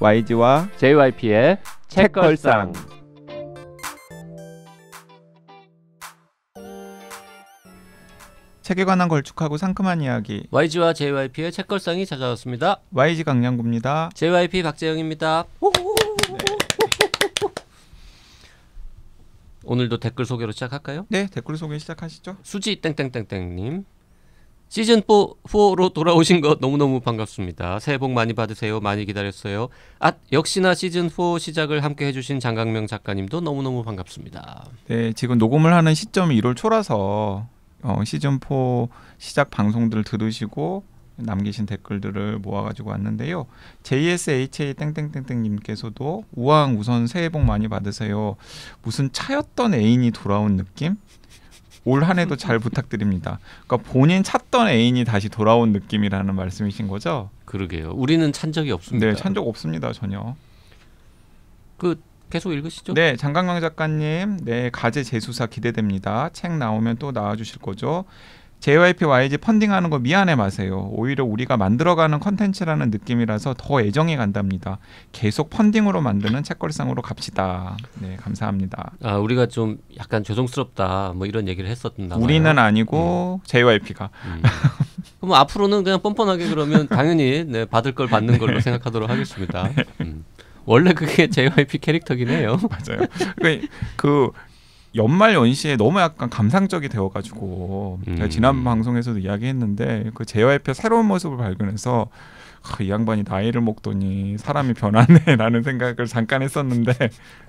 YG와 JYP의 책걸상. 책에 관한 걸쭉하고 상큼한 이야기. YG와 JYP의 책걸상이 찾아왔습니다. YG 강량구입니다. JYP 박재영입니다. 네. 오늘도 댓글 소개로 시작할까요? 네, 댓글 소개 시작하시죠. 수지 땡땡땡땡님. 시즌 4로 돌아오신 것 너무너무 반갑습니다. 새해 복 많이 받으세요. 많이 기다렸어요. 아, 역시나 시즌 4 시작을 함께 해주신 장강명 작가님도 너무너무 반갑습니다. 네, 지금 녹음을 하는 시점이 1월 초라서 어, 시즌 4 시작 방송들 들으시고 남기신 댓글들을 모아가지고 왔는데요. JSHA 땡땡땡땡님께서도 우왕 우선 새해 복 많이 받으세요. 무슨 차였던 애인이 돌아온 느낌? 올 한해도 잘 부탁드립니다. 그러니까 본인 찾던 애인이 다시 돌아온 느낌이라는 말씀이신 거죠? 그러게요. 우리는 찬 적이 없습니다. 네, 찬 적 없습니다 전혀. 그 계속 읽으시죠. 네, 장강명 작가님, 네 가재 재수사 기대됩니다. 책 나오면 또 나와주실 거죠. JYP YG 펀딩하는 거 미안해 마세요. 오히려 우리가 만들어가는 컨텐츠라는 느낌이라서 더 애정이 간답니다. 계속 펀딩으로 만드는 책걸상으로 갑시다. 네, 감사합니다. 아, 우리가 좀 약간 죄송스럽다. 뭐 이런 얘기를 했었던봐 우리는 아니고 음. JYP가. 음. 그럼 앞으로는 그냥 뻔뻔하게 그러면 당연히 네, 받을 걸 받는 걸로 네. 생각하도록 하겠습니다. 네. 음. 원래 그게 JYP 캐릭터긴 해요. 맞아요. 그, 그 연말 연시에 너무 약간 감상적이 되어가지고 음. 지난 방송에서도 이야기했는데 그 JYP의 새로운 모습을 발견해서 아, 이 양반이 나이를 먹더니 사람이 변하네라는 생각을 잠깐 했었는데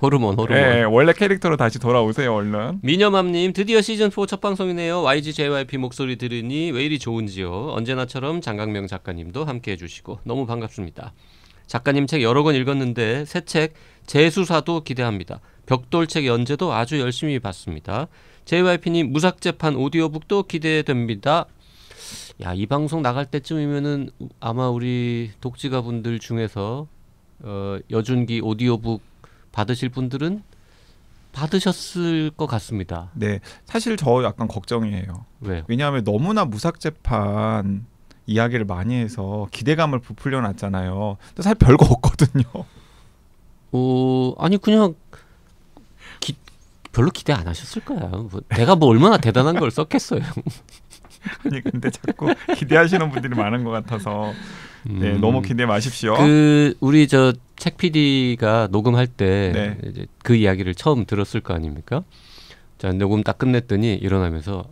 호르몬 호르몬 예, 예, 원래 캐릭터로 다시 돌아오세요 얼른 미녀맘님 드디어 시즌 4 첫 방송이네요 YG JYP 목소리 들으니 왜 이리 좋은지요 언제나처럼 장강명 작가님도 함께 해주시고 너무 반갑습니다 작가님 책 여러 권 읽었는데 새 책 재수사도 기대합니다 벽돌책 연재도 아주 열심히 봤습니다. JYP님 무삭재판 오디오북도 기대됩니다. 야, 이 방송 나갈 때쯤이면은 아마 우리 독지가 분들 중에서 어, 여준기 오디오북 받으실 분들은 받으셨을 것 같습니다. 네, 사실 저 약간 걱정이에요. 왜? 왜냐하면 너무나 무삭 재판 이야기를 많이 해서 기대감을 부풀려 놨잖아요. 사실 별거 없거든요. 어, 아니 그냥 기, 별로 기대 안 하셨을 거예요. 뭐, 내가 뭐 얼마나 대단한 걸 썼겠어요. 아니 근데 자꾸 기대하시는 분들이 많은 것 같아서 네, 음, 너무 기대 마십시오. 그 우리 저 책 PD가 녹음할 때그 네. 그 이야기를 처음 들었을 거 아닙니까? 자 녹음 딱 끝냈더니 일어나면서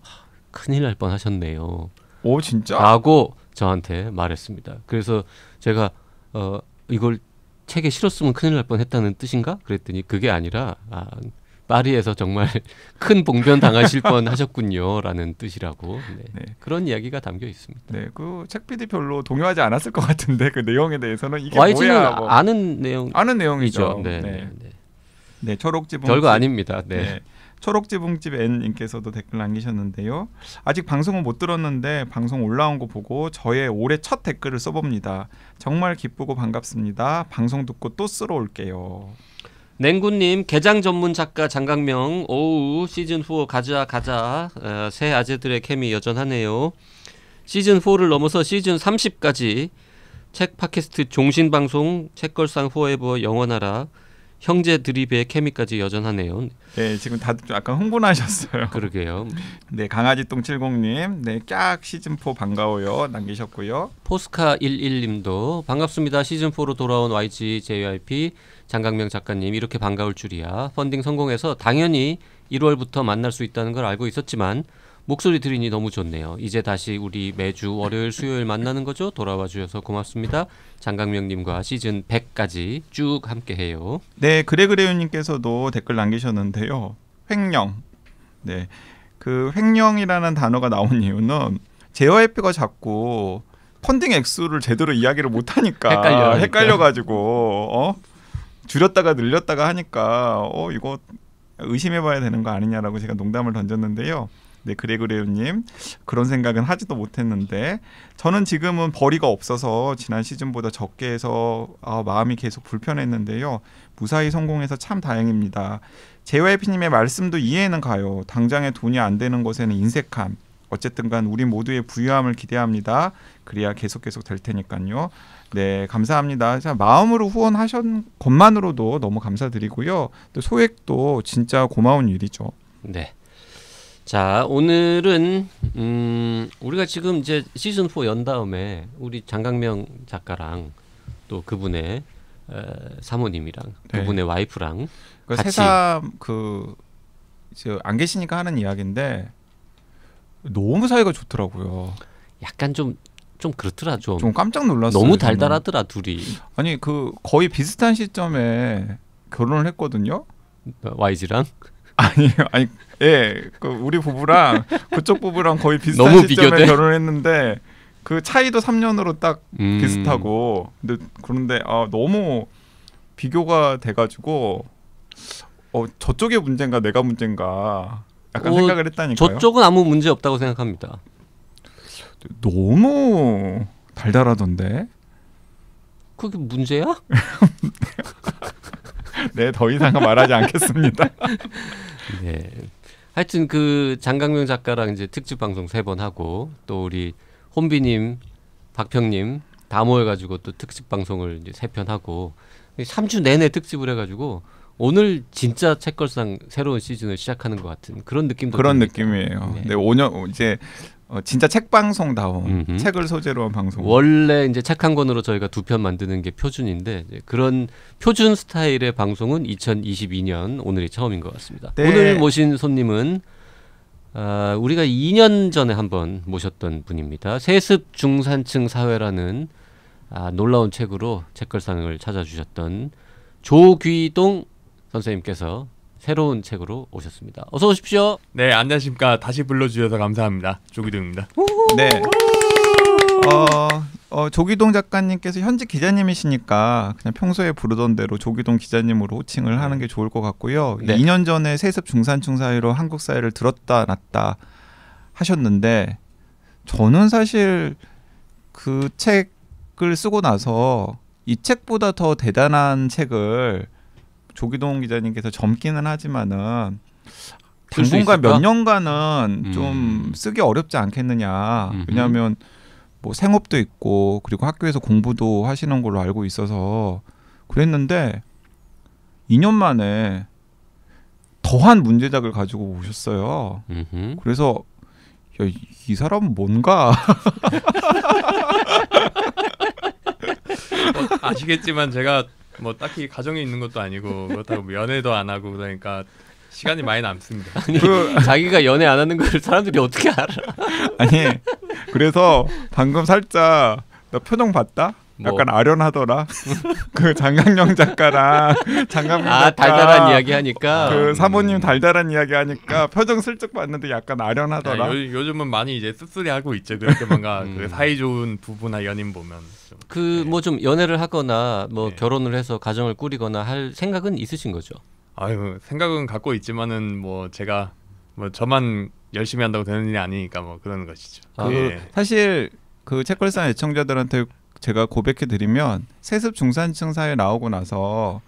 큰일 날 뻔하셨네요. 오 진짜? 라고 저한테 말했습니다. 그래서 제가 어 이걸 책에 실었으면 큰일 날 뻔했다는 뜻인가? 그랬더니 그게 아니라 아, 파리에서 정말 큰 봉변 당하실 뻔 하셨군요라는 뜻이라고 네. 네. 그런 이야기가 담겨 있습니다. 네, 그책 PD 별로 동요하지 않았을 것 같은데 그 내용에 대해서는 이게 YG는 뭐야? 뭐. 아는 내용 아는 내용이죠. 네, 네, 네. 네. 네 초록지붕 별거 아닙니다. 네. 네. 초록지붕집 N님께서도 댓글 남기셨는데요. 아직 방송은 못 들었는데 방송 올라온 거 보고 저의 올해 첫 댓글을 써봅니다. 정말 기쁘고 반갑습니다. 방송 듣고 또 쓸어 올게요. 냉군님 개장 전문 작가 장강명 오우 시즌 4 가자 가자 어, 새 아재들의 케미 여전하네요. 시즌 4를 넘어서 시즌 30까지 책 팟캐스트 종신 방송 책걸상 포에버 영원하라 형제 드립의 케미까지 여전하네요. 네, 지금 다 아까 흥분하셨어요. 그러게요. 네, 강아지 똥칠공님, 네, 깍 시즌 4 반가워요 남기셨고요. 포스카 11님도 반갑습니다. 시즌 4로 돌아온 YG JYP 장강명 작가님 이렇게 반가울 줄이야. 펀딩 성공해서 당연히 1월부터 만날 수 있다는 걸 알고 있었지만 목소리 들으니 너무 좋네요. 이제 다시 우리 매주 월요일 수요일 만나는 거죠. 돌아와 주셔서 고맙습니다. 장강명님과 시즌 100까지 쭉 함께해요. 네, 그래그래요님께서도 댓글 남기셨는데요. 횡령. 네, 그 횡령이라는 단어가 나온 이유는 제어해피가 자꾸 펀딩 액수를 제대로 이야기를 못하니까 헷갈려 헷갈려가지고 어? 줄였다가 늘렸다가 하니까 어 이거 의심해봐야 되는 거 아니냐라고 제가 농담을 던졌는데요. 네, 그레그레우님 그런 생각은 하지도 못했는데 저는 지금은 벌이가 없어서 지난 시즌보다 적게 해서 아, 마음이 계속 불편했는데요. 무사히 성공해서 참 다행입니다. 제와이피님의 말씀도 이해는 가요. 당장에 돈이 안 되는 것에는 인색함. 어쨌든간 우리 모두의 부유함을 기대합니다. 그래야 계속 계속 될 테니까요. 네, 감사합니다. 자, 마음으로 후원하신 것만으로도 너무 감사드리고요. 또 소액도 진짜 고마운 일이죠. 네. 자, 오늘은 음, 우리가 지금 이제 시즌 4 연다음에 우리 장강명 작가랑 또 그분의 에, 사모님이랑 네. 그분의 와이프랑 그러니까 같이 새삼 그안 계시니까 하는 이야기인데 너무 사이가 좋더라고요. 약간 좀 좀 그렇더라 좀. 좀 깜짝 놀랐어요. 너무 달달하더라 저는. 둘이. 아니 그 거의 비슷한 시점에 결혼을 했거든요. YG랑 아니요, 아니 예, 그 우리 부부랑 그쪽 부부랑 거의 비슷한 너무 시점에 비교돼? 결혼했는데 그 차이도 3년으로 딱 음. 비슷하고 근데 그런데 아 너무 비교가 돼가지고 어 저쪽의 문제인가 내가 문제인가 약간 어, 생각을 했다니까요. 저쪽은 아무 문제 없다고 생각합니다. 너무 달달하던데. 그게 문제야? 네, 더 이상은 말하지 않겠습니다. 네. 하여튼 그 장강명 작가랑 이제 특집 방송 세 번 하고 또 우리 혼비님, 박평님 다 모여가지고 또 특집 방송을 이제 세편 하고 3주 내내 특집을 해가지고 오늘 진짜 책걸상 새로운 시즌을 시작하는 것 같은 그런 느낌도 그런 듭니다. 느낌이에요. 네. 네, 5년 이제 어, 진짜 책 방송다운 음흠. 책을 소재로 한 방송. 원래 이제 책 한 권으로 저희가 두 편 만드는 게 표준인데 그런 표준 스타일의 방송은 2022년 오늘이 처음인 것 같습니다. 네. 오늘 모신 손님은 아, 우리가 2년 전에 한번 모셨던 분입니다. 세습 중산층 사회라는 아, 놀라운 책으로 책걸상을 찾아주셨던 조귀동 선생님께서 새로운 책으로 오셨습니다. 어서 오십시오. 네, 안녕하십니까. 다시 불러주셔서 감사합니다. 조기동입니다. 네. 어, 어, 조기동 작가님께서 현직 기자님이시니까 그냥 평소에 부르던 대로 조기동 기자님으로 호칭을 네. 하는 게 좋을 것 같고요. 네. 2년 전에 세습 중산층 사회로 한국 사회를 들었다 놨다 하셨는데 저는 사실 그 책을 쓰고 나서 이 책보다 더 대단한 책을 조기동 기자님께서 젊기는 하지만은 당분간 몇 년간은 음. 좀 쓰기 어렵지 않겠느냐. 음흠. 왜냐하면 뭐 생업도 있고 그리고 학교에서 공부도 하시는 걸로 알고 있어서 그랬는데 2년 만에 더한 문제작을 가지고 오셨어요. 음흠. 그래서 야, 이 사람은 뭔가 어, 아시겠지만 제가 뭐 딱히 가정에 있는 것도 아니고 그렇다고 뭐 연애도 안 하고 그러니까 시간이 많이 남습니다. 아니, 그, 자기가 연애 안 하는 걸 사람들이 어떻게 알아? 아니 그래서 방금 살짝 나 표정 봤다? 뭐. 약간 아련하더라. 그 장강영 작가랑 장강민 아, 작가 달달한 이야기 하니까 그 음. 사모님 달달한 이야기 하니까 표정 슬쩍 봤는데 약간 아련하더라. 야, 요, 즘은 많이 이제 씁쓸해하고 있죠. 그렇게 뭔가 음. 그 사이 좋은 부부나 연인 보면 그 뭐좀 네. 연애를 하거나 뭐 네. 결혼을 해서 가정을 꾸리거나 할 생각은 있으신 거죠? 아유 생각은 갖고 있지만은 뭐 제가 뭐 저만 열심히 한다고 되는 일이 아니니까 뭐 그런 것이죠. 그 아, 그 예. 사실 그 책걸상 애청자들한테 제가 고백해 드리면 세습 중산층 사회 나오고 나서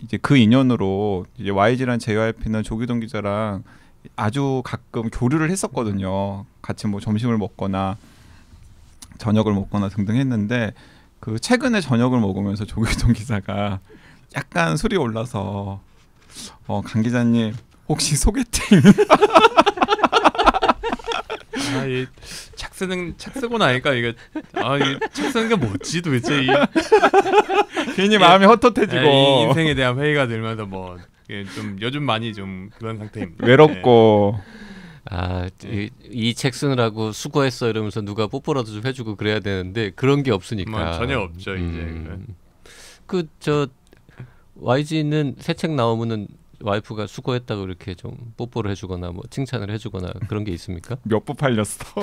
이제 그 인연으로 이제 YG랑 JYP는 조기동 기자랑 아주 가끔 교류를 했었거든요. 같이 뭐 점심을 먹거나 저녁을 먹거나 등등 했는데 그 최근에 저녁을 먹으면서 조기동 기자가 약간 술이 올라서 어, 강 기자님 혹시 소개팅 아, 이책 쓰는 책 쓰고 나니까 이게 아이착 쓰는 게 뭐지 도대체 이 괜히 예, 마음이 헛헛해지고 예, 이 인생에 대한 회의가 들면서 뭐좀 예, 요즘 많이 좀 그런 상태입니다. 예. 외롭고 아 이책 이 쓰느라고 수고했어 이러면서 누가 뽀뽀라도 좀 해주고 그래야 되는데 그런 게 없으니까 뭐, 전혀 없죠 이제 음. 그저 YG는 새 책 나오면은 와이프가 수고했다고 이렇게 좀 뽀뽀를 해주거나 뭐 칭찬을 해주거나 그런 게 있습니까? 몇부 팔렸어?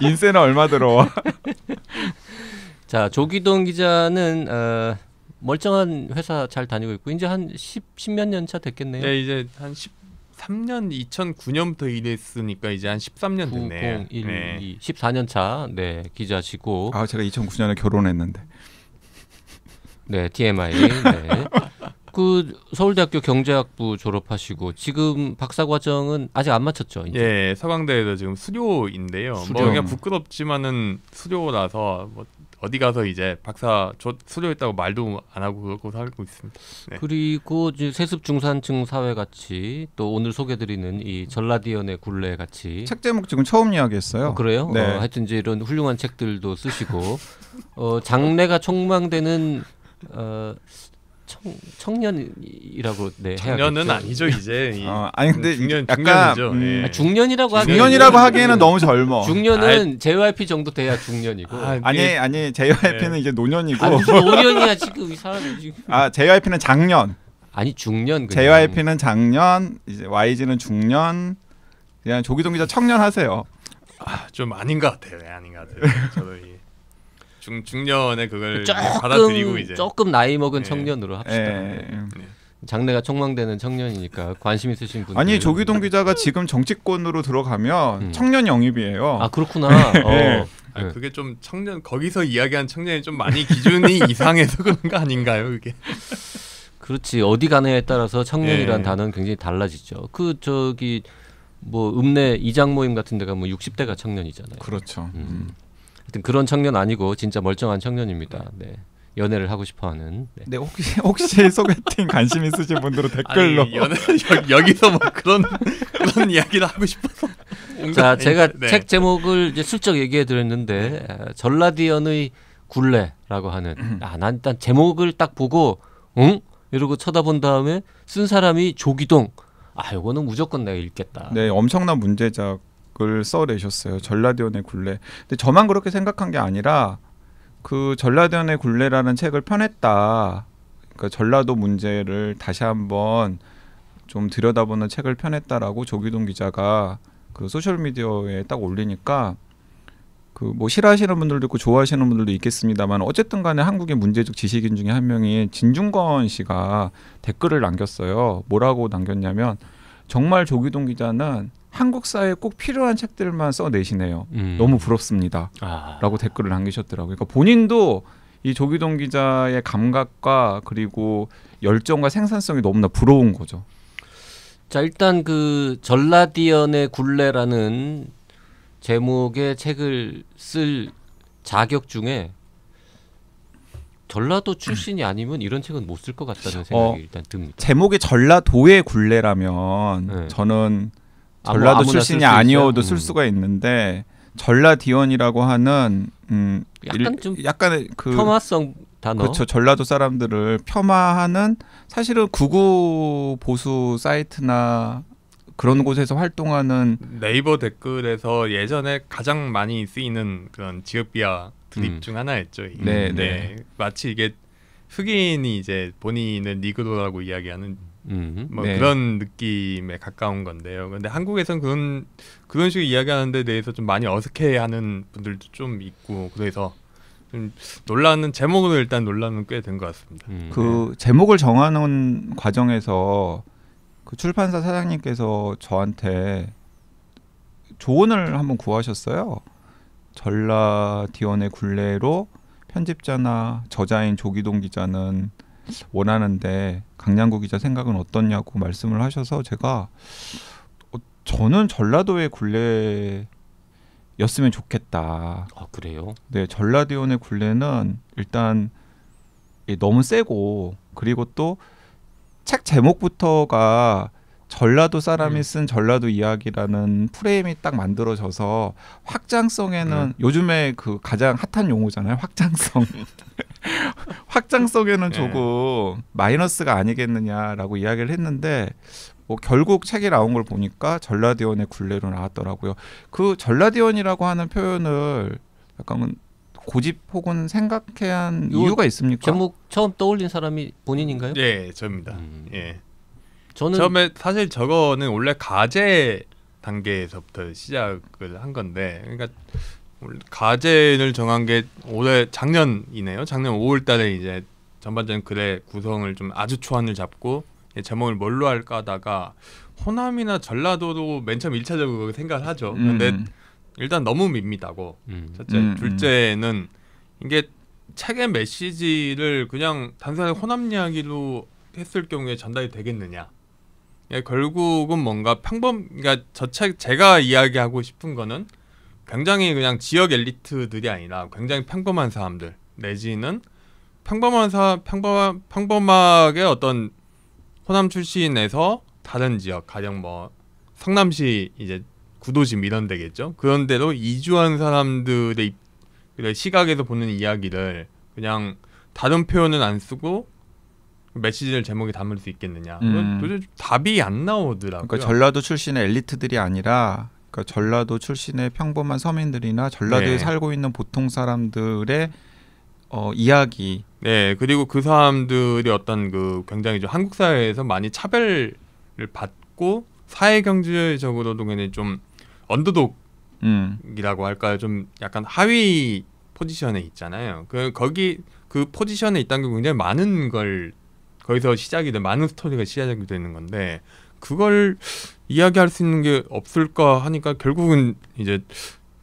인세는 얼마 들어와? 자 조기동 기자는 어, 멀쩡한 회사 잘 다니고 있고 이제 한 10, 10몇 년 차 됐겠네요. 네 이제 한 13년 2009년부터 일했으니까 이제 한 13년 됐네요. 9, 0, 1, 네. 2, 14년 차 네, 기자시고 아 제가 2009년에 결혼했는데 네, TMI. 네. 그 서울대학교 경제학부 졸업하시고 지금 박사 과정은 아직 안 마쳤죠? 이제? 예, 서강대에서 지금 수료인데요. 뭐 수료. 뭐 그냥 부끄럽지만은 수료라서 뭐 어디 가서 이제 박사 저 수료했다고 말도 안 하고 그러고 살고 있습니다. 네. 그리고 이제 세습 중산층 사회 같이 또 오늘 소개드리는 이 전라디언의 굴레 같이 책 제목 지금 처음 이야기했어요. 어, 그래요? 네. 어, 하여튼 이제 이런 훌륭한 책들도 쓰시고 어, 장래가 촉망되는 어, 청, 청년이라고 네 청년은 해야겠죠. 아니죠 이제 어, 아니 근데 중년 약간 중년이죠. 예. 음, 아, 중년이라고 중년이라고 하기에는 너무 젊어. 중년은 JYP 아, 정도 돼야 중년이고 아, 아니 아니 JYP는 네. 이제 노년이고 아니, 노년이야 지금 이 사람이 지금 아 JYP는 작년 아니 중년 그냥. JYP는 작년 이제 YG는 중년 그냥 조기동 기자 청년 하세요. 아, 좀 아닌 것 같아요. 네, 아닌 것 같아요. 저도 중 중년에 그걸 조금, 받아들이고 이제 조금 나이 먹은 예. 청년으로 합시다. 예, 예, 장래가 촉망되는 청년이니까 관심 있으신 분 아니 조기동 기자가 지금 정치권으로 들어가면 음. 청년 영입이에요. 아 그렇구나. 어. 아, 그게 좀 청년 거기서 이야기한 청년이 좀 많이 기준이 이상해서 그런 거 아닌가요, 그게? 그렇지 어디 가느냐에 따라서 청년이란 예. 단어는 굉장히 달라지죠. 그 저기 뭐 읍내 이장 모임 같은 데 가면 뭐 60대가 청년이잖아요. 그렇죠. 음. 음. 하여튼 그런 청년 아니고 진짜 멀쩡한 청년입니다. 네. 연애를 하고 싶어하는. 네. 네. 혹시 혹시 소개팅 관심 있으신 분들은 댓글로. 아니, 연애 여, 기서뭐 그런 그런 이야기를 하고 싶어서. 자 제가 네. 책 제목을 이제 슬쩍 얘기해 드렸는데 네. 전라디언의 굴레라고 하는. 음. 아난 일단 제목을 딱 보고 응 이러고 쳐다본 다음에 쓴 사람이 조기동. 아 요거는 무조건 내가 읽겠다. 네 엄청난 문제작. 제을 써내셨어요. 전라디언의 굴레. 근데 저만 그렇게 생각한 게 아니라 그전라디언의 굴레라는 책을 펴냈다. 그러니까 전라도 문제를 다시 한번 좀 들여다보는 책을 펴냈다라고 조기동 기자가 그 소셜 미디어에 딱 올리니까 그 뭐 싫어하시는 분들도 있고 좋아하시는 분들도 있겠습니다만 어쨌든 간에 한국의 문제적 지식인 중에 한명이 진중건 씨가 댓글을 남겼어요. 뭐라고 남겼냐면 정말 조기동 기자는 한국 사회에 꼭 필요한 책들만 써내시네요. 음. 너무 부럽습니다. 아. 라고 댓글을 남기셨더라고요. 그러니까 본인도 이 조기동 기자의 감각과 그리고 열정과 생산성이 너무나 부러운 거죠. 자 일단 그 전라디언의 굴레라는 제목의 책을 쓸 자격 중에 전라도 출신이 아니면 이런 책은 못 쓸 것 같다는 어, 생각이 어, 일단 듭니다. 제목이 전라도의 굴레라면 네. 저는 아, 뭐 전라도 출신이 아니어도 쓸 음. 수가 있는데 전라디언이라고 하는 음 약간 좀 약간의 그 폄하성 단어 그렇죠 전라도 사람들을 폄하하는 사실은 구구 보수 사이트나 그런 곳에서 활동하는 네이버 댓글에서 예전에 가장 많이 쓰이는 그런 지역 비하 드립 음. 중 하나였죠. 네, 네, 네. 마치 이게 흑인이 이제 본인은 니그로라고 이야기하는 음, 뭐 네. 그런 느낌에 가까운 건데요. 근데 한국에선 그런 그런 식으 이야기하는데 대해서 좀 많이 어색해하는 분들도 좀 있고 그래서 좀 논란은 제목으 일단 논란은 꽤된 것 같습니다. 음. 그 네. 제목을 정하는 과정에서 그 출판사 사장님께서 저한테 조언을 한번 구하셨어요. 전라디언의 굴레로 편집자나 저자인 조기동 기자는 원하는데 강양구 기자 생각은 어떻냐고 말씀을 하셔서 제가 어, 저는 전라도의 굴레였으면 좋겠다. 아 그래요? 네, 전라디온의 굴레는 일단 너무 세고 그리고 또 책 제목부터가 전라도 사람이 예. 쓴 전라도 이야기라는 프레임이 딱 만들어져서 확장성에는 음. 요즘에 그 가장 핫한 용어잖아요. 확장성. 확장성에는 네. 조금 네. 마이너스가 아니겠느냐라고 이야기를 했는데 뭐 결국 책에 나온 걸 보니까 전라디언의 굴레로 나왔더라고요. 그 전라디언이라고 하는 표현을 약간 고집 혹은 생각해 한 이유가 있습니까? 제목 처음 떠올린 사람이 본인인가요? 예, 저입니다. 음. 예. 저는 처음에 사실 저거는 원래 가제 단계에서부터 시작을 한 건데 그러니까 가제를 정한 게 올해 작년이네요. 작년 5월달에 이제 전반적인 글의 구성을 좀 아주 초안을 잡고 제목을 뭘로 할까 하다가 호남이나 전라도도 맨 처음 일차적으로 생각을 하죠. 음. 근데 일단 너무 밉니다고 음. 첫째, 음, 음. 둘째는 이게 책의 메시지를 그냥 단순한 호남 이야기로 했을 경우에 전달이 되겠느냐. 예, 결국은 뭔가 평범 그러니까 저차 제가 이야기하고 싶은 거는 굉장히 그냥 지역 엘리트들이 아니라 굉장히 평범한 사람들 내지는 평범한 사 평범 평범하게 어떤 호남 출신에서 다른 지역 가령 뭐 성남시 이제 구도심 이런 데겠죠 그런 데로 이주한 사람들의 시각에서 보는 이야기를 그냥 다른 표현은 안 쓰고 메시지를 제목에 담을 수 있겠느냐. 음. 뭐 도대체 답이 안 나오더라고요. 그러니까 전라도 출신의 엘리트들이 아니라 그러니까 전라도 출신의 평범한 서민들이나 전라도에 네. 살고 있는 보통 사람들의 어, 이야기. 네, 그리고 그 사람들이 어떤 그 굉장히 좀 한국 사회에서 많이 차별을 받고 사회 경제적으로도 그냥 좀 언더독이라고 음. 할까요? 좀 약간 하위 포지션에 있잖아요. 그 거기 그 포지션에 있다는 게 굉장히 많은 걸 거기서 시작이 돼 많은 스토리가 시작이 되는 건데 그걸 이야기할 수 있는 게 없을까 하니까 결국은 이제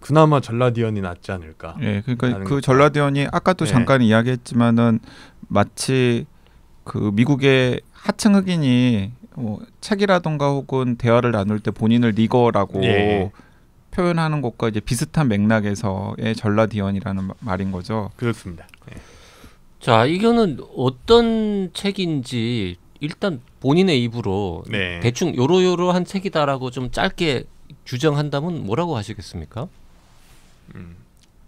그나마 전라디언이 낫지 않을까. 예, 그러니까 그 전라디언이 아까도 예. 잠깐 이야기했지만은 마치 그 미국의 하층 흑인이 뭐 책이라던가 혹은 대화를 나눌 때 본인을 니거라고 예. 표현하는 것과 이제 비슷한 맥락에서의 전라디언이라는 말인 거죠. 그렇습니다. 예. 자, 이거는 어떤 책인지 일단 본인의 입으로 네. 대충 요로요로한 책이다라고 좀 짧게 규정한다면 뭐라고 하시겠습니까? 음,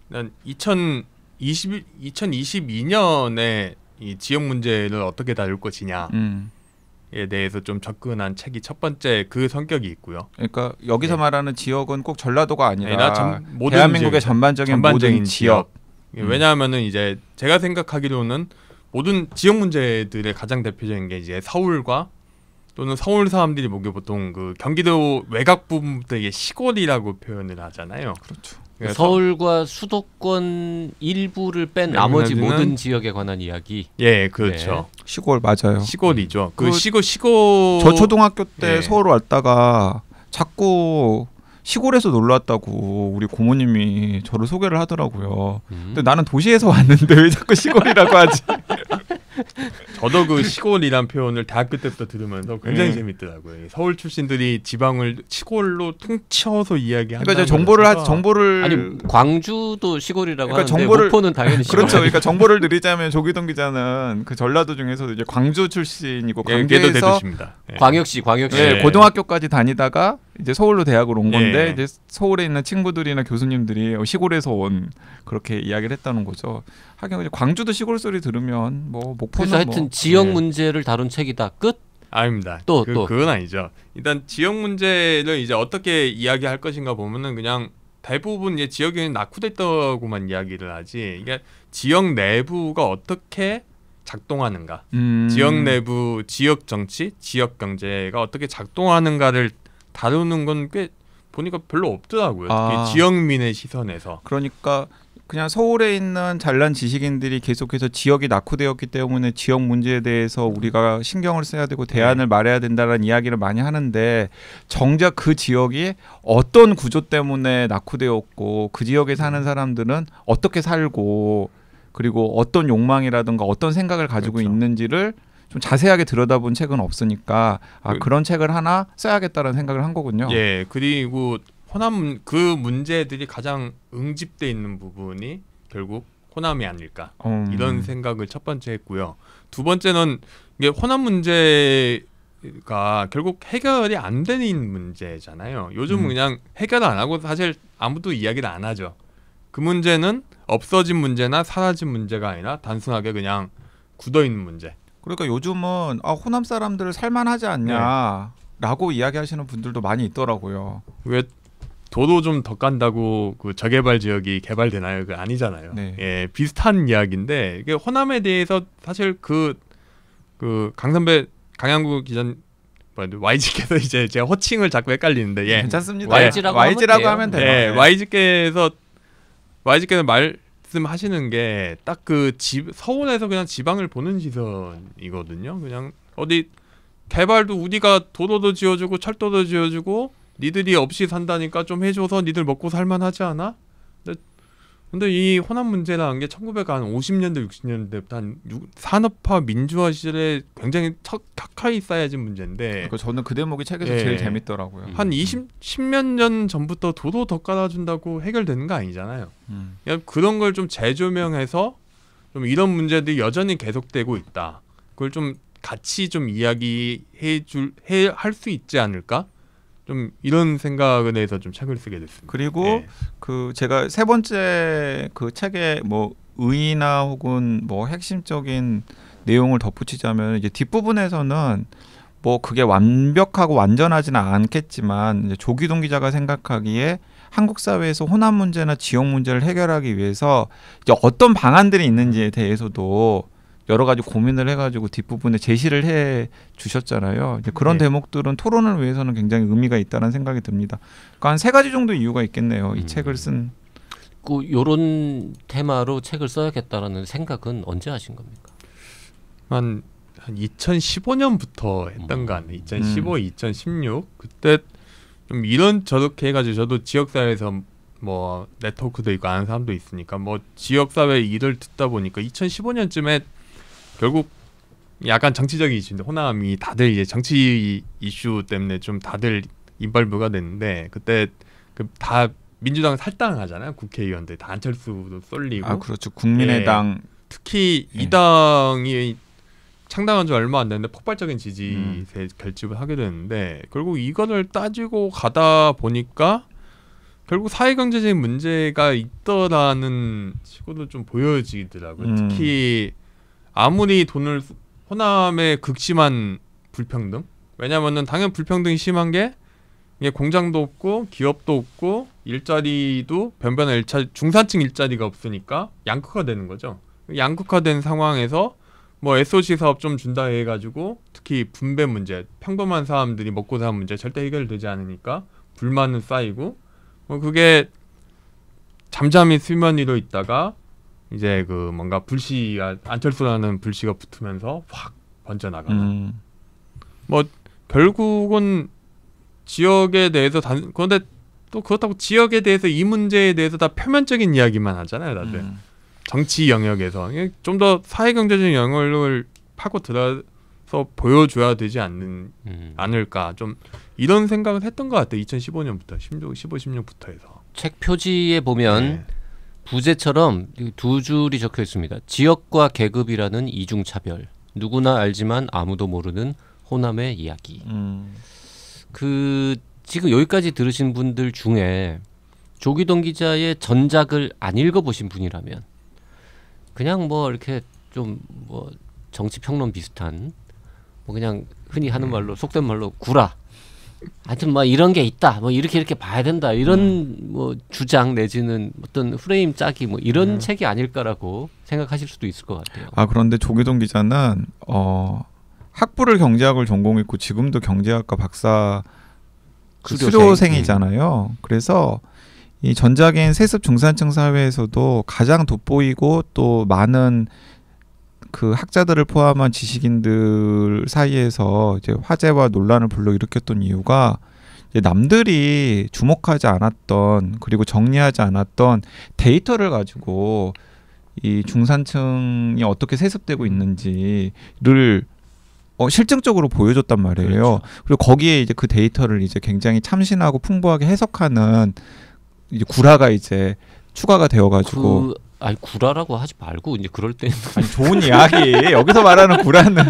난 2020, 2022년에 이 지역 문제를 어떻게 다룰 것이냐에 음. 대해서 좀 접근한 책이 첫 번째 그 성격이 있고요. 그러니까 여기서 네. 말하는 지역은 꼭 전라도가 아니라 아니, 전, 대한민국의 지역, 전반적인, 전반적인 모든 지역, 지역. 음. 왜냐하면은 이제 제가 생각하기로는 모든 지역 문제들의 가장 대표적인 게 이제 서울과 또는 서울 사람들이 보기 보통 그 경기도 외곽 부분들터게 시골이라고 표현을 하잖아요. 그렇죠. 서울과 수도권 일부를 뺀 네, 나머지 모든 지역에 관한 이야기. 예, 그렇죠. 네. 시골 맞아요. 시골이죠. 그, 네. 그 시골 시골. 저 초등학교 때 예. 서울 왔다가 자꾸 시골에서 놀러 왔다고 우리 고모님이 저를 소개를 하더라고요. 음. 근데 나는 도시에서 왔는데 왜 자꾸 시골이라고 하지? 저도 그 시골이란 표현을 대학교 때부터 들으면서 굉장히 네. 재밌더라고요. 서울 출신들이 지방을 시골로 퉁쳐서 이야기하는. 그러니까 정보를 하, 정보를 아니 광주도 시골이라고 그러니까 하는데 정보를, 목포는 당연히 시골. 그렇죠. 그러니까 정보를 드리자면 조기동 기자는 그 전라도 중에서 이제 광주 출신이고 예, 광주에서 예, 광역시 광역시 예, 고등학교까지 다니다가 이제 서울로 대학을 온 건데 예. 이제 서울에 있는 친구들이나 교수님들이 시골에서 온 그렇게 이야기를 했다는 거죠. 하긴 이제 광주도 시골 소리 들으면 뭐 목포는 뭐 하여튼 지역 예. 문제를 다룬 책이다. 끝. 아닙니다. 또, 그, 또 그건 아니죠. 일단 지역 문제를 이제 어떻게 이야기할 것인가 보면은 그냥 대부분 이제 지역에 낙후됐다고만 이야기를 하지 이게 그러니까 지역 내부가 어떻게 작동하는가, 음. 지역 내부 지역 정치, 지역 경제가 어떻게 작동하는가를 다루는 건 꽤 보니까 별로 없더라고요. 아. 지역민의 시선에서. 그러니까 그냥 서울에 있는 잘난 지식인들이 계속해서 지역이 낙후되었기 때문에 지역 문제에 대해서 우리가 신경을 써야 되고 네. 대안을 말해야 된다라는 이야기를 많이 하는데 정작 그 지역이 어떤 구조 때문에 낙후되었고 그 지역에 사는 음. 사람들은 어떻게 살고 그리고 어떤 욕망이라든가 어떤 생각을 가지고 그렇죠. 있는지를 좀 자세하게 들여다본 책은 없으니까 아, 그 그런 책을 하나 써야겠다는 생각을 한 거군요. 예, 그리고 호남 그 문제들이 가장 응집돼 있는 부분이 결국 호남이 아닐까 음. 이런 생각을 첫 번째 했고요. 두 번째는 이게 호남 문제가 결국 해결이 안 되는 문제잖아요. 요즘 음. 그냥 해결 안 하고 사실 아무도 이야기를 안 하죠. 그 문제는 없어진 문제나 사라진 문제가 아니라 단순하게 그냥 굳어 있는 문제. 그러니까 요즘은 아, 호남 사람들을 살만하지 않냐라고 네. 이야기하시는 분들도 많이 있더라고요. 왜 도도 좀 더 깐다고 그 저개발 지역이 개발되나요? 그 아니잖아요. 네. 예, 비슷한 이야기인데 이게 호남에 대해서 사실 그그 그 강선배 강양구 기자 YG께서 이제 제가 호칭을 자꾸 헷갈리는데 예. 괜찮습니다. YG라고, YG라고 예. 하면 돼요. 예, YG께서 예. YG께서 말 말씀하시는 게 딱 그 집 서울에서 그냥 지방을 보는 시선이거든요. 그냥 어디 개발도 우리가 도로도 지어주고 철도도 지어주고 니들이 없이 산다니까 좀 해줘서 니들 먹고 살만하지 않아? 근데 이 혼합 문제라는 게 1950년대, 60년대부터 한 산업화 민주화 시절에 굉장히 첫 가까이 쌓여진 문제인데. 그 저는 그 대목이 책에서 예. 제일 재밌더라고요. 한 20, 10년 전 전부터 도로 더 깔아준다고 해결되는 거 아니잖아요. 음. 그 그런 걸 좀 재조명해서 좀 이런 문제들이 여전히 계속되고 있다. 그걸 좀 같이 좀 이야기해 줄해 할 수 있지 않을까? 좀 이런 생각에 대해서 좀 책을 쓰게 됐습니다. 그리고 예. 그 제가 세 번째 그 책의 뭐 의의나 혹은 뭐 핵심적인 내용을 덧붙이자면 이제 뒷부분에서는 뭐 그게 완벽하고 완전하지는 않겠지만 조기동 기자가 생각하기에 한국 사회에서 호남 문제나 지역 문제를 해결하기 위해서 이제 어떤 방안들이 있는지에 대해서도 여러 가지 고민을 해가지고 뒷부분에 제시를 해 주셨잖아요. 이제 그런 네. 대목들은 토론을 위해서는 굉장히 의미가 있다는 생각이 듭니다. 그러니까 한세 가지 정도 이유가 있겠네요. 이 음. 책을 쓴. 그 요런 테마로 책을 써야겠다라는 생각은 언제 하신 겁니까? 한, 한 2015년부터 했던 음. 거 아니에요. 2015, 음. 2016 그때 좀 이런 저렇게 해가지고 저도 지역사회에서 뭐 네트워크도 있고 아는 사람도 있으니까 뭐 지역사회 일을 듣다 보니까 2015년쯤에 결국 약간 정치적인 이슈인데 호남이 다들 이제 정치 이슈 때문에 좀 다들 인발부가 됐는데 그때 그 다 민주당 탈당하잖아요 국회의원들 다 안철수도 쏠리고 아 그렇죠 국민의당 예, 특히 예. 이 당이 창당한 지 얼마 안 됐는데 폭발적인 지지 음. 세 음. 결집을 하게 되는데 결국 이거를 따지고 가다 보니까 결국 사회경제적인 문제가 있더라는 식으로 좀 보여지더라고요. 음. 특히 아무리 돈을 호남의 극심한 불평등 왜냐면은 당연 불평등이 심한 게 이게 공장도 없고 기업도 없고 일자리도 변변한 일자 중산층 일자리가 없으니까 양극화 되는 거죠. 양극화된 상황에서 뭐 SOC 사업 좀 준다 해가지고 특히 분배 문제, 평범한 사람들이 먹고 사는 문제 절대 해결되지 않으니까 불만은 쌓이고 뭐 그게 잠잠히 수면 위로 있다가 이제 그 뭔가 불씨가 안철수라는 불씨가 붙으면서 확 번져나가는 음. 뭐 결국은 지역에 대해서 단 그런데 또 그렇다고 지역에 대해서 이 문제에 대해서 다 표면적인 이야기만 하잖아요 다들 음. 정치 영역에서 좀 더 사회경제적인 영역을 파고 들어서 보여줘야 되지 않는 음. 않을까 좀 이런 생각을 했던 것 같아요 2015년부터 16, 15, 16부터 해서 책 표지에 보면 네. 부제처럼 두 줄이 적혀 있습니다. 지역과 계급이라는 이중 차별. 누구나 알지만 아무도 모르는 호남의 이야기. 음. 그 지금 여기까지 들으신 분들 중에 조기동 기자의 전작을 안 읽어보신 분이라면 그냥 뭐 이렇게 좀 뭐 정치 평론 비슷한 뭐 그냥 흔히 하는 네. 말로 속된 말로 구라 하여튼 뭐 이런 게 있다 뭐 이렇게 이렇게 봐야 된다 이런 음. 뭐 주장 내지는 어떤 프레임 짜기 뭐 이런 음. 책이 아닐까라고 생각하실 수도 있을 것 같아요. 아 그런데 조계동 기자는 어 학부를 경제학을 전공했고 지금도 경제학과 박사 수료생. 수료생이잖아요. 음. 그래서 이 전자개인 세습 중산층 사회에서도 가장 돋보이고 또 많은 그 학자들을 포함한 지식인들 사이에서 이제 화제와 논란을 불러일으켰던 이유가 남들이 주목하지 않았던 그리고 정리하지 않았던 데이터를 가지고 이 중산층이 어떻게 세습되고 있는지를 어, 실증적으로 보여줬단 말이에요. 그렇죠. 그리고 거기에 이제 그 데이터를 이제 굉장히 참신하고 풍부하게 해석하는 이제 구라가 이제 추가가 되어가지고 그 아니 구라라고 하지 말고 이제 그럴 때는 아니 좋은 이야기 여기서 말하는 구라는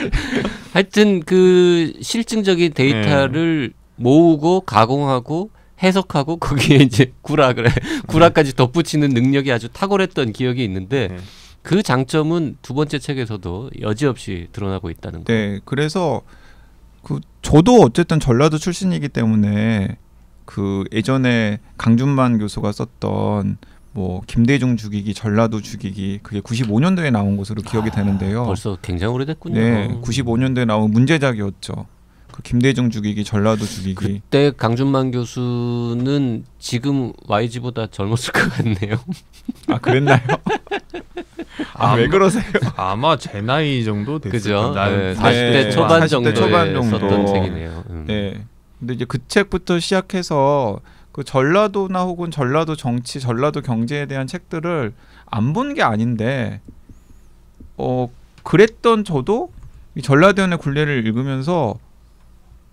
하여튼 그 실증적인 데이터를 네. 모으고 가공하고 해석하고 거기에 이제 구라 그래 네. 구라까지 덧붙이는 능력이 아주 탁월했던 기억이 있는데 네. 그 장점은 두 번째 책에서도 여지없이 드러나고 있다는 거예요. 네, 그래서 그 저도 어쨌든 전라도 출신이기 때문에 그 예전에 강준만 교수가 썼던 뭐 김대중 죽이기, 전라도 죽이기 그게 95년도에 나온 것으로 기억이 아, 되는데요. 벌써 굉장히 오래됐군요. 네, 95년도에 나온 문제작이었죠. 그 김대중 죽이기, 전라도 죽이기. 그때 강준만 교수는 지금 YG보다 젊었을 것 같네요. 아 그랬나요? 아, 왜 그러세요? 아마 제 나이 정도 됐을 그죠? 네, 40대 초반 정도 썼던 책이네요. 음. 네. 근데 이제 그 책부터 시작해서 그 전라도나 혹은 전라도 정치, 전라도 경제에 대한 책들을 안 본 게 아닌데 어 그랬던 저도 이 전라대원의 굴레를 읽으면서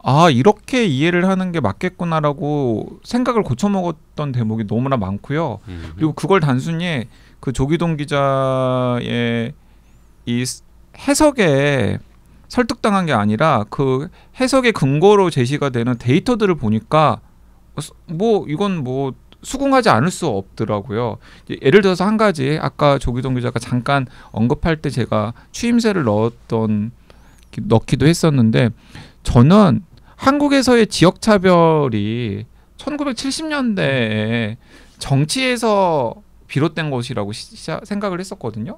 아 이렇게 이해를 하는 게 맞겠구나라고 생각을 고쳐먹었던 대목이 너무나 많고요. 음 그리고 그걸 단순히 그 조기동 기자의 이 해석에 설득당한 게 아니라 그 해석의 근거로 제시가 되는 데이터들을 보니까 뭐, 뭐 이건 뭐 수긍하지 않을 수 없더라고요. 예를 들어서 한 가지 아까 조기동 기자가 잠깐 언급할 때 제가 추임새를 넣었던 넣기도 했었는데 저는 한국에서의 지역 차별이 1970년대에 정치에서 비롯된 것이라고 생각을 했었거든요.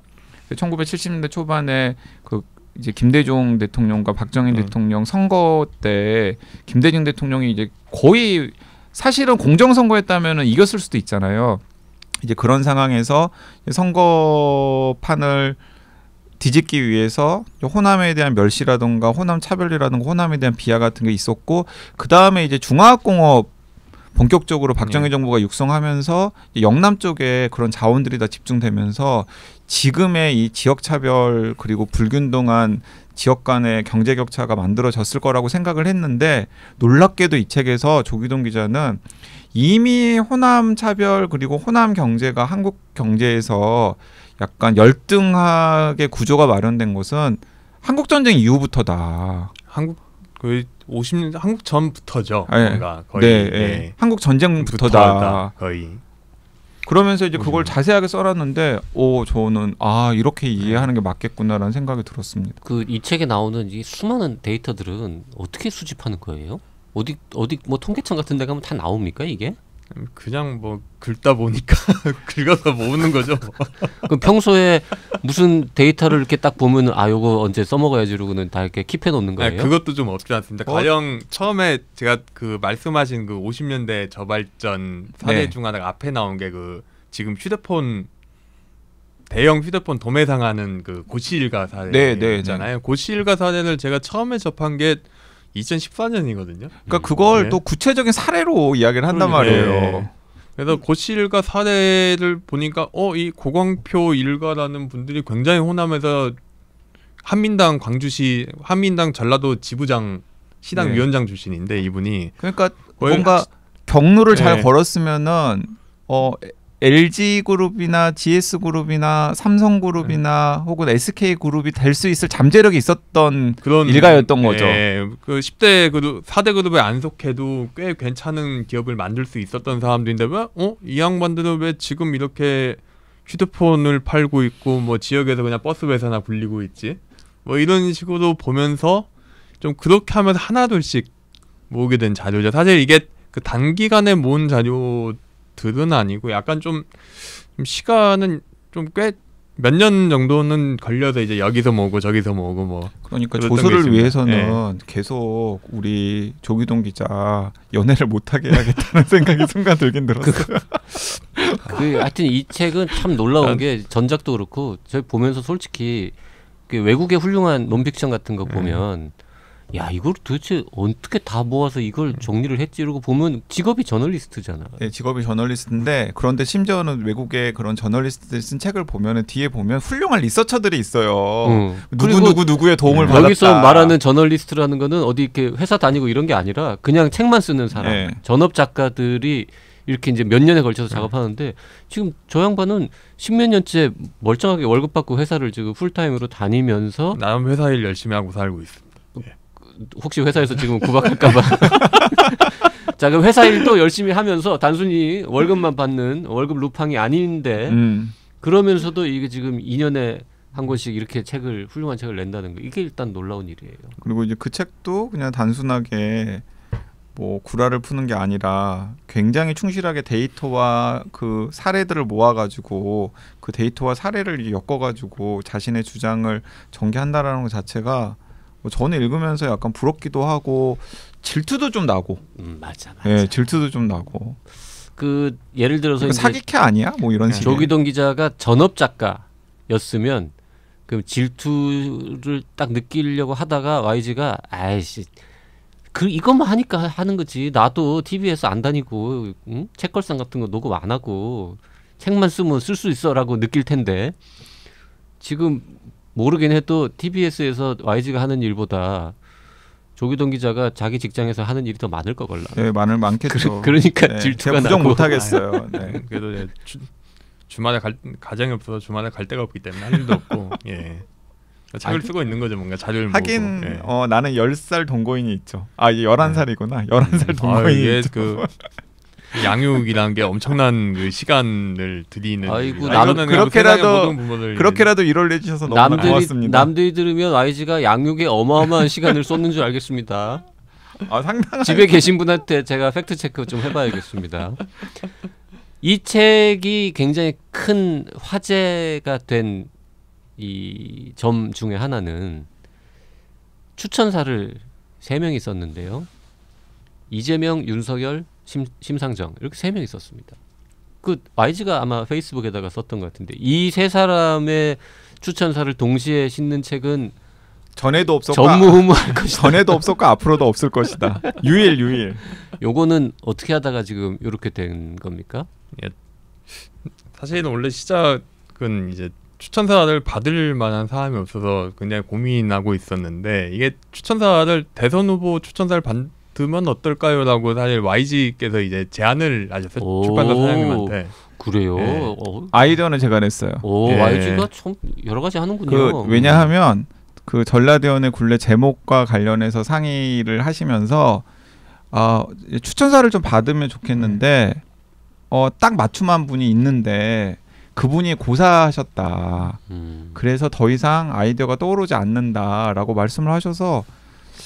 1970년대 초반에 그 이제 김대중 대통령과 박정희 음. 대통령 선거 때 김대중 대통령이 이제 거의 사실은 공정선거였다면 이겼을 수도 있잖아요. 이제 그런 상황에서 선거판을 뒤집기 위해서 호남에 대한 멸시라든가 호남 차별이라든가 호남에 대한 비하 같은 게 있었고 그 다음에 이제 중화학공업 본격적으로 박정희 네. 정부가 육성하면서 영남 쪽에 그런 자원들이 다 집중되면서 지금의 이 지역 차별 그리고 불균등한 지역 간의 경제 격차가 만들어졌을 거라고 생각을 했는데 놀랍게도 이 책에서 조기동 기자는 이미 호남 차별 그리고 호남 경제가 한국 경제에서 약간 열등하게 구조가 마련된 것은 한국 전쟁 이후부터다. 한국 거의 50년 한국 전부터죠. 네. 뭔가 거의 네, 예. 네. 한국 전쟁부터다. 거의 그러면서 이제 그걸 자세하게 써놨는데 오 저는 아 이렇게 이해하는 게 맞겠구나라는 생각이 들었습니다. 그 이 책에 나오는 이 수많은 데이터들은 어떻게 수집하는 거예요? 어디 어디 뭐 통계청 같은 데 가면 다 나옵니까 이게? 그냥 뭐 긁다 보니까 긁어서 모으는 거죠. 그럼 평소에 무슨 데이터를 이렇게 딱 보면 아 요거 언제 써먹어야지 이러고는 다 이렇게 킵해 놓는 거예요? 네, 그것도 좀 없지 않습니다. 어? 가령 처음에 제가 그 말씀하신 그 50년대 저발전 사례 네. 중 하나가 앞에 나온 게 그 지금 휴대폰 대형 휴대폰 도매상하는 그 고시일가 사례잖아요. 네, 네, 네. 고시일가 사례를 제가 처음에 접한 게 2014년이거든요. 그러니까 그걸 네. 또 구체적인 사례로 이야기를 한단 그러니까. 말이에요. 네. 그래서 고시일과 사례를 보니까 어 이 고광표 일가라는 분들이 굉장히 호남에서 한민당 광주시 한민당 전라도 지부장 시당 네. 위원장 출신인데 이분이 그러니까 뭔가 경로를 잘 네. 걸었으면은 어 LG그룹이나 GS그룹이나 삼성그룹이나 네. 혹은 SK그룹이 될 수 있을 잠재력이 있었던 그런 일가였던 네. 거죠. 예, 그 10대 그룹, 4대 그룹에 안 속해도 꽤 괜찮은 기업을 만들 수 있었던 사람들인데 왜, 어? 이 양반들은 왜 지금 이렇게 휴대폰을 팔고 있고 뭐 지역에서 그냥 버스 회사나 굴리고 있지? 뭐 이런 식으로 보면서 좀 그렇게 하면서 하나둘씩 모으게 된 자료죠. 사실 이게 그 단기간에 모은 자료 드는 아니고 약간 좀, 좀 시간은 좀 꽤 몇 년 정도는 걸려서 이제 여기서 모으고 저기서 모으고 뭐 그러니까 조서를 위해서는 네. 계속 우리 조기동 기자 연애를 못하게 해야겠다는 생각이 순간 들긴 들었어요. 그, 하여튼 이 책은 참 놀라운 게 전작도 그렇고 저희 보면서 솔직히 그 외국의 훌륭한 논픽션 같은 거 네. 보면 네. 야 이걸 도대체 어떻게 다 모아서 이걸 네. 정리를 했지 이러고 보면 직업이 저널리스트잖아. 네, 직업이 저널리스트인데 그런데 심지어는 외국의 그런 저널리스트들쓴 책을 보면은 뒤에 보면 훌륭한 리서처들이 있어요. 음. 누구 누구 누구의 도움을 네. 받았다. 여기서 말하는 저널리스트라는 거는 어디 이렇게 회사 다니고 이런 게 아니라 그냥 책만 쓰는 사람, 네. 전업 작가들이 이렇게 이제 몇 년에 걸쳐서 네. 작업하는데 지금 저 양반은 십몇 년째 멀쩡하게 월급 받고 회사를 지금 풀타임으로 다니면서 남 회사 일 열심히 하고 살고 있어. 혹시 회사에서 지금 구박할까봐. 자 그럼 회사 일도 열심히 하면서 단순히 월급만 받는 월급 루팡이 아닌데 음. 그러면서도 이게 지금 2년에 한 권씩 이렇게 책을 훌륭한 책을 낸다는 거 이게 일단 놀라운 일이에요. 그리고 이제 그 책도 그냥 단순하게 뭐 구라를 푸는 게 아니라 굉장히 충실하게 데이터와 그 사례들을 모아가지고 그 데이터와 사례를 엮어가지고 자신의 주장을 전개한다라는 것 자체가 뭐 저는 읽으면서 약간 부럽기도 하고 질투도 좀 나고. 음, 맞아, 맞아. 예, 질투도 좀 나고. 그 예를 들어서 사기캐 아니야? 뭐 이런 네. 식의. 조기동 기자가 전업 작가였으면 그 질투를 딱 느끼려고 하다가 YG가 아이씨 그 이것만 하니까 하는 거지. 나도 TV에서 안 다니고 응? 책걸상 같은 거 녹음 안 하고 책만 쓰면 쓸 수 있어라고 느낄 텐데 지금 모르긴 해도 TBS에서 YG가 하는 일보다 조기동 기자가 자기 직장에서 하는 일이 더 많을 거 걸라. 네, 많을 많겠죠. 그, 러니까 네, 질투가 부정 못 하겠어요. 네. 그래도 네, 주, 주말에 갈, 가정이 없어서 주말에 갈 데가 없기 때문에 할 일도 없고. 예. 책을 쓰고 있는 거죠, 뭔가 자료를 하긴 모고 예. 어, 나는 10살 동거인이 있죠. 아, 11살이구나. 11살 음. 아, 동거인이 아, 예, 그 양육이라는게 엄청난 그 시간을 드리는 아이고 남 그렇게라도 그렇게라도 1월 내주셔서 너무 남들이, 고맙습니다. 남들이 들으면 YG가 양육에 어마어마한 시간을 쏟는 줄 알겠습니다. 아, 상당 집에 계신 분한테 제가 팩트 체크 좀 해봐야겠습니다. 이 책이 굉장히 큰 화제가 된 이 점 중에 하나는 추천사를 세 명이 썼는데요. 이재명, 윤석열, 심, 심상정 이렇게 세명이 있었습니다. 그 YG가 아마 페이스북에다가 썼던 것 같은데 이 세 사람의 추천사를 동시에 싣는 책은 전에도 없었고 전무후무할 것 전에도 없었고 앞으로도 없을 것이다. 유일 유일. 요거는 어떻게 하다가 지금 이렇게 된 겁니까? 예. 사실은 원래 시작은 이제 추천사를 받을 만한 사람이 없어서 굉장 고민하고 있었는데 이게 추천사를 대선 후보 추천사를 받, 두면 어떨까요라고 사실 YG께서 이제 제안을 하셨어요 출판사 사장님한테. 그래요. 네. 어. 아이디어는 제가 냈어요. 오, 예. YG가 참 여러 가지 하는군요. 그, 음. 왜냐하면 그 전라대원의 굴레 제목과 관련해서 상의를 하시면서 어, 추천사를 좀 받으면 좋겠는데 어, 딱 맞춤한 분이 있는데 그분이 고사하셨다. 음. 그래서 더 이상 아이디어가 떠오르지 않는다라고 말씀을 하셔서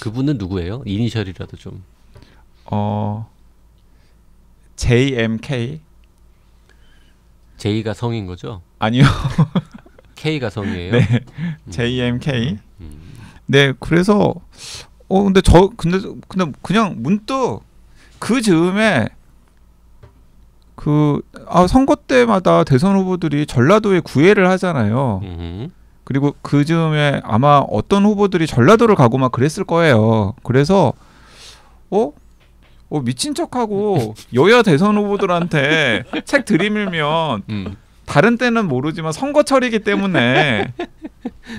그분은 누구예요? 이니셜이라도 좀. 어 JMK. J가 성인 거죠? 아니요. K가 성이에요. 네. JMK. 음, 음. 네, 그래서 어 근데 저 근데 근데 그냥 문득 그 즈음에 그 아, 선거 때마다 대선 후보들이 전라도에 구애를 하잖아요. 음 그리고 그 즈음에 아마 어떤 후보들이 전라도를 가고 막 그랬을 거예요. 그래서 어? 어 미친 척하고 여야 대선 후보들한테 책 들이밀면 음. 다른 때는 모르지만 선거철이기 때문에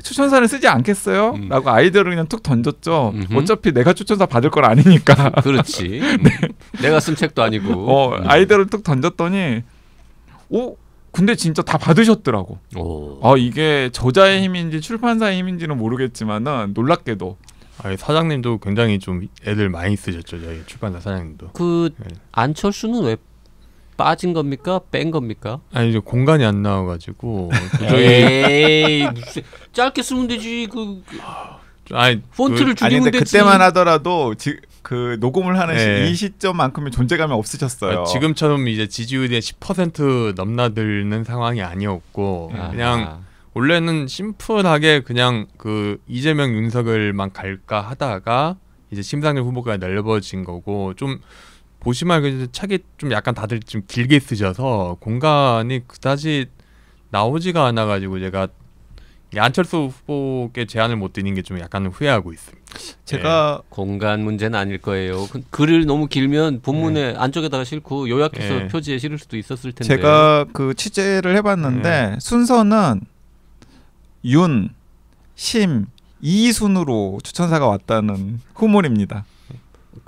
추천사를 쓰지 않겠어요? 음. 라고 아이디어를 그냥 툭 던졌죠. 음흠. 어차피 내가 추천사 받을 건 아니니까. 그렇지. 네. 내가 쓴 책도 아니고. 어, 음. 아이디어를 툭 던졌더니 오 어? 근데 진짜 다 받으셨더라고. 오. 아 이게 저자의 힘인지 출판사의 힘인지는 모르겠지만은 놀랍게도 아 사장님도 굉장히 좀 애들 많이 쓰셨죠, 저희 출판사 사장님도. 그 네. 안철수는 왜 빠진 겁니까? 뺀 겁니까? 아니 이제 공간이 안 나와가지고 에이 무슨 짧게 쓰면 되지 그, 그. 아니 그 폰트를 줄이면 아니, 근데 됐지. 그때만 하더라도 지, 그 녹음을 하는 네. 이 시점만큼의 존재감이 없으셨어요. 아, 지금처럼 이제 지지율이 10% 넘나드는 상황이 아니었고 아. 그냥 원래는 심플하게 그냥 그 이재명 윤석열만 갈까 하다가 이제 심상정 후보가 넓어진 거고 좀 보시면 차기 좀 약간 다들 좀 길게 쓰셔서 공간이 그다지 나오지가 않아가지고 제가 안철수 후보께 제안을 못드리는게좀 약간 후회하고 있습니다. 제가 예. 공간 문제는 아닐 거예요. 그 글을 너무 길면 본문에 예. 안쪽에다가 싣고 요약해서 예. 표지에 실을 수도 있었을 텐데. 제가 그 취재를 해봤는데 예. 순서는 윤, 심, 이순으로 추천사가 왔다는 후문입니다.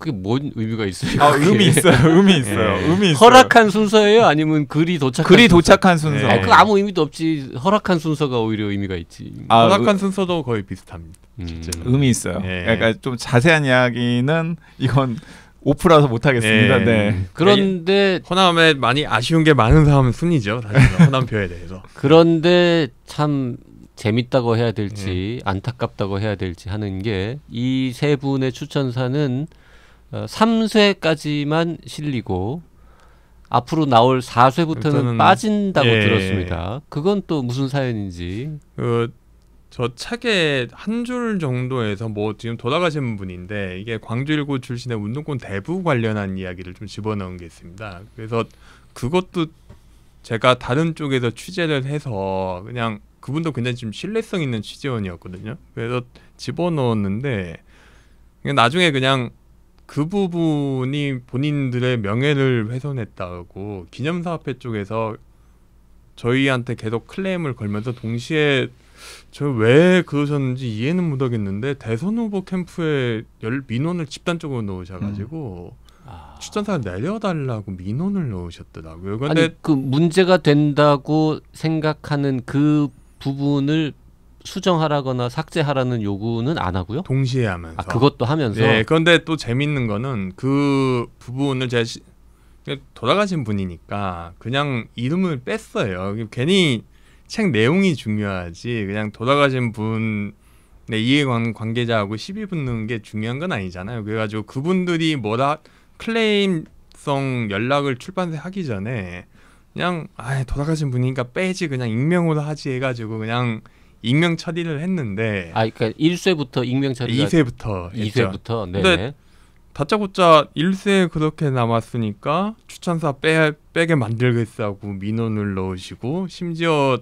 그게 뭔 의미가 있어요? 아, 의미 있어요. 의미 있어요. 예. 의미 있어요. 허락한 순서예요? 아니면 글이 도착한 글이 순서? 도착한 순서. 예. 아, 그 아무 의미도 없지. 허락한 순서가 오히려 의미가 있지. 아, 어, 허락한 의... 순서도 거의 비슷합니다. 음. 의미 있어요. 예. 그러니까 좀 자세한 이야기는 이건 오프라서 못하겠습니다. 예. 네. 네. 그런데 호남에 많이 아쉬운 게 많은 사람 순이죠. 사남표에 대해서. 그런데 참 재밌다고 해야 될지 예. 안타깝다고 해야 될지 하는 게 이 세 분의 추천사는 3쇄까지만 어, 실리고 앞으로 나올 4쇄부터는 빠진다고 예. 들었습니다. 그건 또 무슨 사연인지. 그, 저차의한줄 정도에서 뭐 지금 돌아가신 분인데 이게 광주 일구 출신의 운동권 대부 관련한 이야기를 좀 집어넣은 게 있습니다. 그래서 그것도 제가 다른 쪽에서 취재를 해서 그냥 그분도 굉장히 좀 신뢰성 있는 취재원이었거든요. 그래서 집어넣었는데 나중에 그냥 그 부분이 본인들의 명예를 훼손했다고 기념사업회 쪽에서 저희한테 계속 클레임을 걸면서 동시에 저 왜 그러셨는지 이해는 못하겠는데 대선 후보 캠프에 열 민원을 집단적으로 넣으셔가지고 음. 아. 추천사 내려달라고 민원을 넣으셨더라고요. 근데 아니, 그 문제가 된다고 생각하는 그 부분을 수정하라거나 삭제하라는 요구는 안 하고요. 동시에 아, 하면서. 아, 그것도 하면서. 예, 그런데 또 재밌는 거는 그 부분을 제가 시, 돌아가신 분이니까 그냥 이름을 뺐어요. 괜히 책 내용이 중요하지 그냥 돌아가신 분의 이해관계자하고 시비 붙는 게 중요한 건 아니잖아요. 그래가지고 그분들이 뭐라 클레임성 연락을 출판사 하기 전에 그냥 아 돌아가신 분이니까 빼지 그냥 익명으로 하지 해가지고 그냥 익명 처리를 했는데 아 그러니까 1세부터 익명 처리 2쇄부터 2쇄부터 네. 근데 다짜고짜 1세 그렇게 남았으니까 추천사 빼 빼게 만들겠다고 민원을 넣으시고 심지어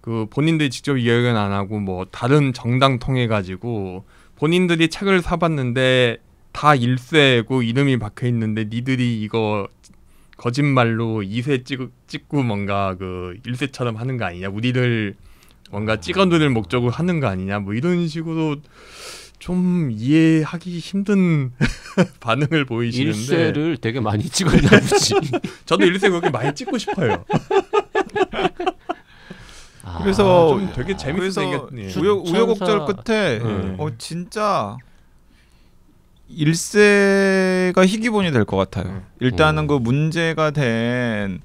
그 본인들이 직접 이야기는 안 하고 뭐 다른 정당 통해 가지고 본인들이 책을 사봤는데 다1세고 이름이 박혀 있는데 니들이 이거 거짓말로 2세 찍, 찍고 뭔가 그1세처럼 하는 거 아니냐 우리를 뭔가 찍어 눈을 목적으로 하는 거 아니냐 뭐 이런 식으로 좀 이해하기 힘든 반응을 보이시는데 일세를 되게 많이 찍었나 보지. 저도 일세 그렇게 많이 찍고 싶어요. 아, 그래서 아, 되게 재밌어서 예. 우여, 우여곡절 끝에 네. 어 진짜 일세가 희귀본이 될 것 같아요. 음. 일단은 음. 그 문제가 된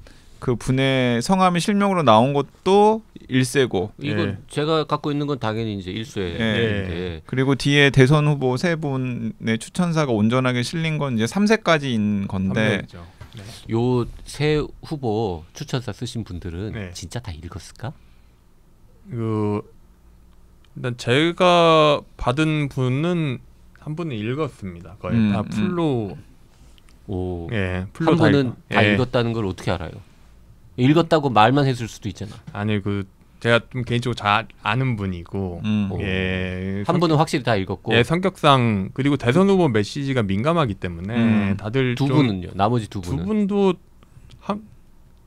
그 분의 성함이 실명으로 나온 것도 일세고 이건 예. 제가 갖고 있는 건 당연히 이제 일수예요. 예. 예. 예. 예. 그리고 뒤에 대선 후보 세 분의 추천사가 온전하게 실린 건 이제 3세까지인 건데 네. 요세 후보 추천사 쓰신 분들은 네. 진짜 다 읽었을까? 그 일단 제가 받은 분은 한 분은 읽었습니다. 거의 음, 다 풀로 음. 오. 예, 풀로 한 분은 다, 읽... 다 예. 읽었다는 걸 어떻게 알아요? 읽었다고 말만 했을 수도 있잖아. 아니 그 제가 좀 개인적으로 잘 아는 분이고 음. 예, 한 분은 확실히 다 읽었고 예 성격상 그리고 대선 후보 메시지가 민감하기 때문에 음. 다들 두 분은요 나머지 두 분은 두 분도 한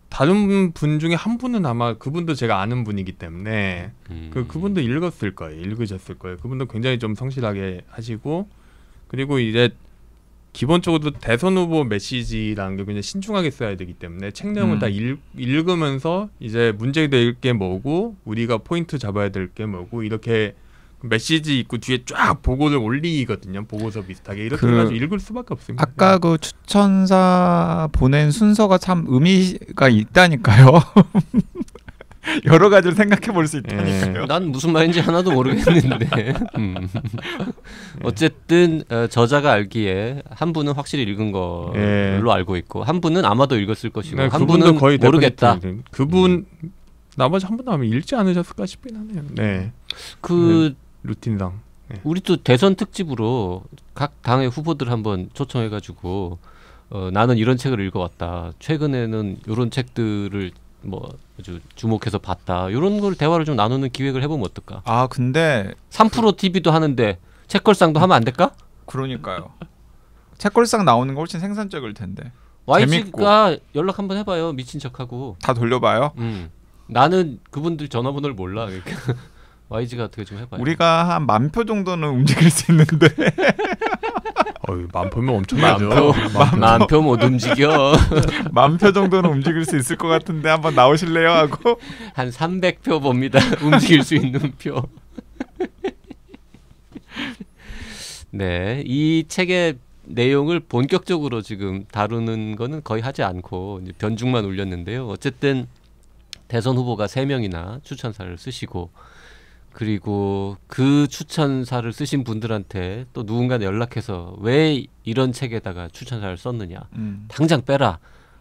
다른 분 중에 한 분은 아마 그분도 제가 아는 분이기 때문에 음. 그 그분도 읽었을 거예요 읽으셨을 거예요 그분도 굉장히 좀 성실하게 하시고 그리고 이제 기본적으로 대선 후보 메시지라는 게 그냥 신중하게 써야 되기 때문에 책 내용을 음. 다 읽, 읽으면서 이제 문제될 게 뭐고 우리가 포인트 잡아야 될 게 뭐고 이렇게 메시지 있고 뒤에 쫙 보고를 올리거든요. 보고서 비슷하게 이렇게 그, 해가지고 읽을 수밖에 없습니다. 아까 네. 그 추천사 보낸 순서가 참 의미가 있다니까요. 여러 가지를 생각해 볼수 예. 있다니까요. 난 무슨 말인지 하나도 모르겠는데 음. 어쨌든 어, 저자가 알기에 한 분은 확실히 읽은 걸로 예. 알고 있고 한 분은 아마도 읽었을 것이고 네, 한 분은 거의 모르겠다. 그분 음. 나머지 한 분도 아마 읽지 않으셨을까 싶긴 하네요. 네. 그 네, 루틴당. 네. 우리 또 대선 특집으로 각 당의 후보들 한번 초청해가지고 어, 나는 이런 책을 읽어왔다. 최근에는 이런 책들을 뭐 아주 주목해서 봤다. 이런 걸 대화를 좀 나누는 기획을 해보면 어떨까? 아 근데 3프로 TV도 그 하는데 책걸상도 하면 안 될까? 그러니까요. 책걸상 나오는 거 훨씬 생산적일 텐데. YG가 연락 한번 해봐요. 미친 척하고. 다 돌려봐요. 음. 나는 그분들 전화번호를 몰라. 그러니까. YG가 어떻게 좀 해봐요. 우리가 한 만 표 정도는 움직일 수 있는데. 어이, 만 표면 엄청나죠. 만 표 못 움직여. 만 표 정도는 움직일 수 있을 것 같은데 한번 나오실래요 하고 한 300표 봅니다. 움직일 수 있는 표. 네, 이 책의 내용을 본격적으로 지금 다루는 거는 거의 하지 않고 변죽만 올렸는데요. 어쨌든 대선 후보가 세명이나 추천사를 쓰시고 그리고 그 추천사를 쓰신 분들한테 또 누군가 연락해서 왜 이런 책에다가 추천사를 썼느냐 음. 당장 빼라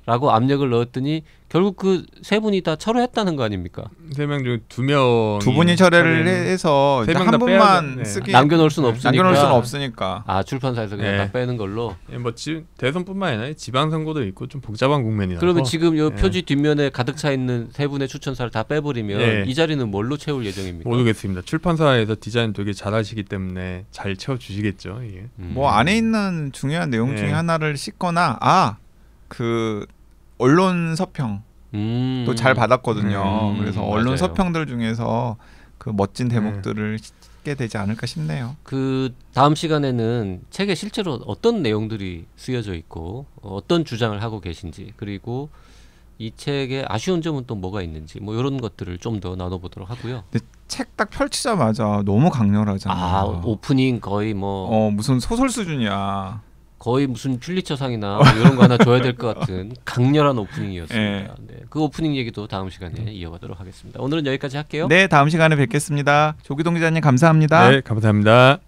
라고 압력을 넣었더니 결국 그 세 분이 다 철회했다는 거 아닙니까? 세 명 중 두명두 분이 철회를 해서 한 분만 네. 쓰기 남겨놓을 수는 없으니까 남겨놓을 수는 없으니까 아 출판사에서 그냥 네. 다 빼는 걸로 네, 뭐 지, 대선뿐만 아니라 지방선거도 있고 좀 복잡한 국면이라서 그러면 지금 이 네. 표지 뒷면에 가득 차 있는 세 분의 추천사를 다 빼버리면 네. 이 자리는 뭘로 채울 예정입니까? 모르겠습니다. 출판사에서 디자인 되게 잘하시기 때문에 잘 채워주시겠죠. 음. 뭐 안에 있는 중요한 내용 중에 네. 하나를 씻거나 아그 언론 서평 또잘 음. 받았거든요. 음. 그래서 언론 맞아요. 서평들 중에서 그 멋진 대목들을 음. 게 되지 않을까 싶네요. 그 다음 시간에는 책에 실제로 어떤 내용들이 쓰여져 있고 어떤 주장을 하고 계신지 그리고 이 책의 아쉬운 점은 또 뭐가 있는지 뭐 이런 것들을 좀 더 나눠보도록 하고요. 책 딱 펼치자마자 너무 강렬하잖아. 아 오프닝 거의 뭐. 어 무슨 소설 수준이야. 거의 무슨 퓰리처상이나 뭐 이런 거 하나 줘야 될 것 같은 강렬한 오프닝이었습니다. 예. 네. 그 오프닝 얘기도 다음 시간에 음. 이어가도록 하겠습니다. 오늘은 여기까지 할게요. 네, 다음 시간에 뵙겠습니다. 조기동 기자님 감사합니다. 네, 감사합니다.